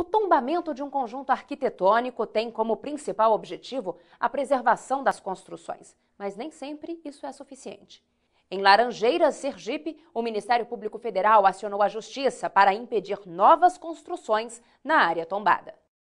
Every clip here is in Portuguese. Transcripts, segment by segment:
O tombamento de um conjunto arquitetônico tem como principal objetivo a preservação das construções, mas nem sempre isso é suficiente. Em Laranjeiras, Sergipe, o Ministério Público Federal acionou a Justiça para impedir novas construções na área tombada.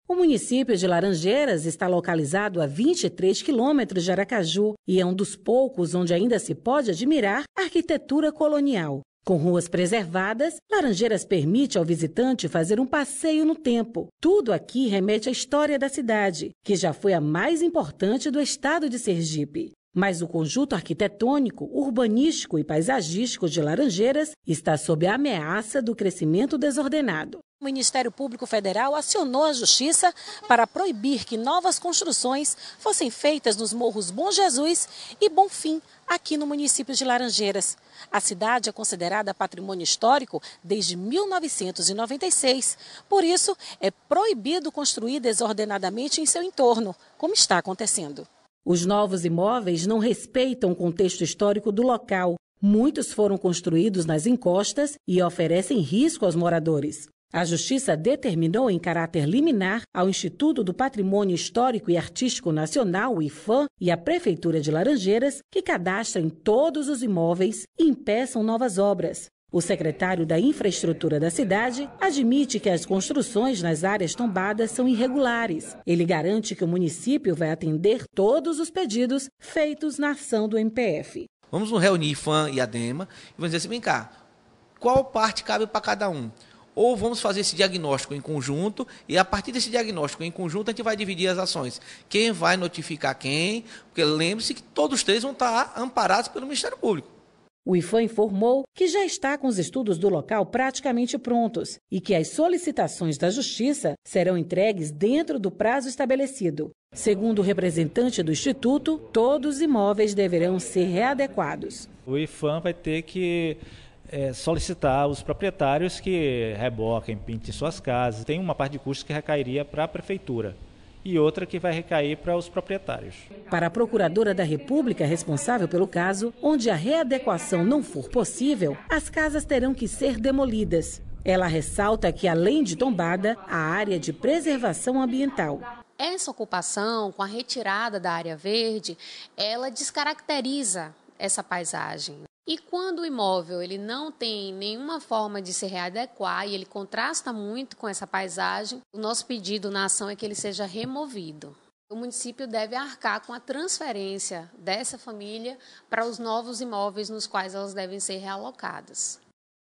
O município de Laranjeiras está localizado a 23 quilômetros de Aracaju e é um dos poucos onde ainda se pode admirar arquitetura colonial. Com ruas preservadas, Laranjeiras permite ao visitante fazer um passeio no tempo. Tudo aqui remete à história da cidade, que já foi a mais importante do estado de Sergipe. Mas o conjunto arquitetônico, urbanístico e paisagístico de Laranjeiras está sob a ameaça do crescimento desordenado. O Ministério Público Federal acionou a Justiça para proibir que novas construções fossem feitas nos morros Bom Jesus e Bonfim, aqui no município de Laranjeiras. A cidade é considerada patrimônio histórico desde 1996. Por isso, é proibido construir desordenadamente em seu entorno, como está acontecendo. Os novos imóveis não respeitam o contexto histórico do local. Muitos foram construídos nas encostas e oferecem risco aos moradores. A Justiça determinou em caráter liminar ao Instituto do Patrimônio Histórico e Artístico Nacional, IFAM, e à Prefeitura de Laranjeiras que cadastrem todos os imóveis e impeçam novas obras. O secretário da Infraestrutura da cidade admite que as construções nas áreas tombadas são irregulares. Ele garante que o município vai atender todos os pedidos feitos na ação do MPF. Vamos nos reunir IFAM e ADEMA e vamos dizer assim: vem cá, qual parte cabe para cada um? ou vamos fazer esse diagnóstico em conjunto e a partir desse diagnóstico em conjunto a gente vai dividir as ações. Quem vai notificar quem? Porque lembre-se que todos os três vão estar amparados pelo Ministério Público. O IFAM informou que já está com os estudos do local praticamente prontos e que as solicitações da Justiça serão entregues dentro do prazo estabelecido. Segundo o representante do Instituto, todos os imóveis deverão ser readequados. O IFAM vai ter que é, solicitar os proprietários que reboquem, pintem suas casas. Tem uma parte de custos que recairia para a prefeitura e outra que vai recair para os proprietários. Para a Procuradora da República responsável pelo caso, onde a readequação não for possível, as casas terão que ser demolidas. Ela ressalta que, além de tombada, a área de preservação ambiental. Essa ocupação, com a retirada da área verde, ela descaracteriza essa paisagem. E quando o imóvel ele não tem nenhuma forma de se readequar e ele contrasta muito com essa paisagem, o nosso pedido na ação é que ele seja removido. O município deve arcar com a transferência dessa família para os novos imóveis nos quais elas devem ser realocadas.